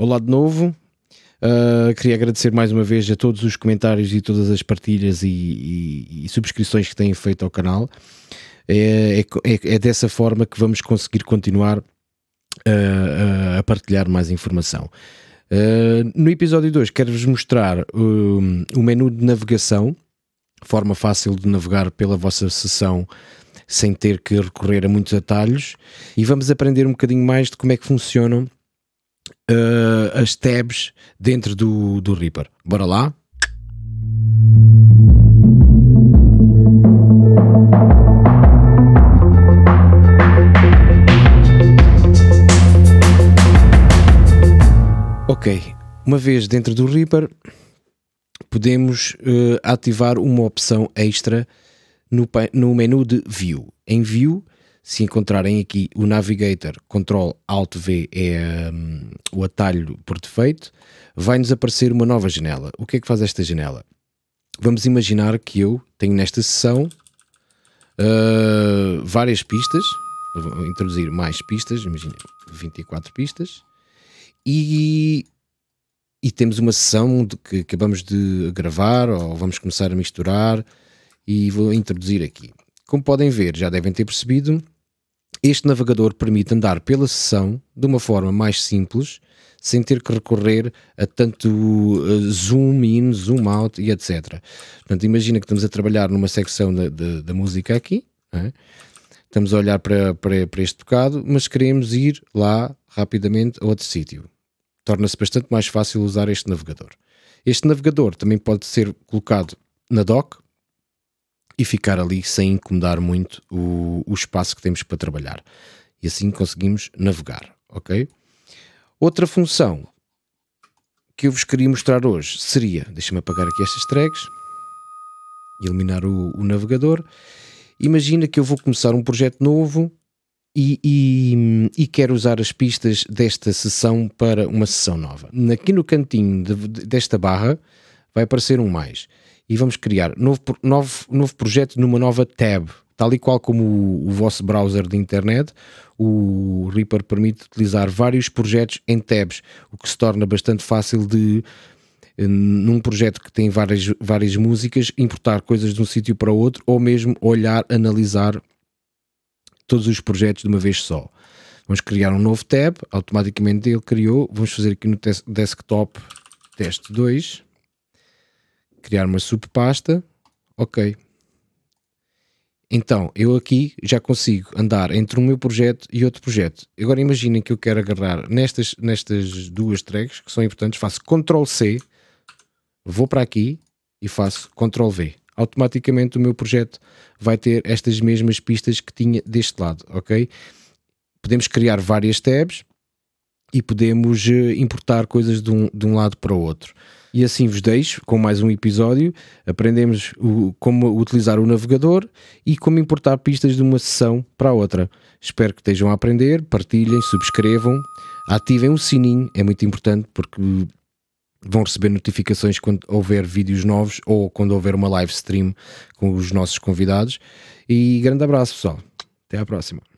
Olá de novo. Uh, queria agradecer mais uma vez a todos os comentários e todas as partilhas e, e, e subscrições que têm feito ao canal. É, é, é, é dessa forma que vamos conseguir continuar ah, a, a partilhar mais informação. Uh, no episódio 2 quero-vos mostrar um, o menu de navegação, forma fácil de navegar pela vossa sessão sem ter que recorrer a muitos atalhos, e vamos aprender um bocadinho mais de como é que funcionam uh, as tabs dentro do, do Reaper. Bora lá? Ok, uma vez dentro do Reaper, podemos uh, ativar uma opção extra no, no menu de View. Em View, se encontrarem aqui o Navigator Ctrl Alt V é um, o atalho por defeito, vai-nos aparecer uma nova janela. O que é que faz esta janela? Vamos imaginar que eu tenho nesta sessão uh, várias pistas, vou introduzir mais pistas, imagina 24 pistas, e, e temos uma sessão de, que acabamos de gravar ou vamos começar a misturar e vou introduzir aqui. Como podem ver, já devem ter percebido, este navegador permite andar pela sessão de uma forma mais simples, sem ter que recorrer a tanto eh, zoom in, zoom out e etc. Portanto, imagina que estamos a trabalhar numa secção da, música aqui, é? estamos a olhar para, para, para este bocado, mas queremos ir lá rapidamente a outro sítio. Torna-se bastante mais fácil usar este navegador. Este navegador também pode ser colocado na dock, e ficar ali sem incomodar muito o, o espaço que temos para trabalhar. E assim conseguimos navegar, ok? Outra função que eu vos queria mostrar hoje seria, deixa-me apagar aqui estas tags, eliminar o, o, navegador. Imagina que eu vou começar um projeto novo e, e, e, quero usar as pistas desta sessão para uma sessão nova. Aqui no cantinho de, desta barra vai aparecer um mais e vamos criar novo, novo, novo projeto numa nova tab. Tal e qual como o, o vosso browser de internet, o Reaper permite utilizar vários projetos em tabs, o que se torna bastante fácil de eh, num projeto que tem várias, várias músicas, importar coisas de um sítio para outro ou mesmo olhar, analisar todos os projetos de uma vez só. Vamos criar um novo tab, automaticamente ele criou, vamos fazer aqui no desktop teste 2 criar uma subpasta, ok. Então, eu aqui já consigo andar entre um meu projeto e outro projeto. Agora imaginem que eu quero agarrar nestas, nestas duas tracks que são importantes, faço Ctrl C, vou para aqui e faço Ctrl V. Automaticamente o meu projeto vai ter estas mesmas pistas que tinha deste lado, ok? Podemos criar várias tabs e podemos eh, importar coisas de um, de um lado para o outro. E assim vos deixo com mais um episódio. Aprendemos o, como utilizar o navegador e como importar pistas de uma sessão para outra. Espero que estejam a aprender, partilhem, subscrevam, ativem o sininho, é muito importante porque vão receber notificações quando houver vídeos novos ou quando houver uma live stream com os nossos convidados. E grande abraço, pessoal. Até à próxima.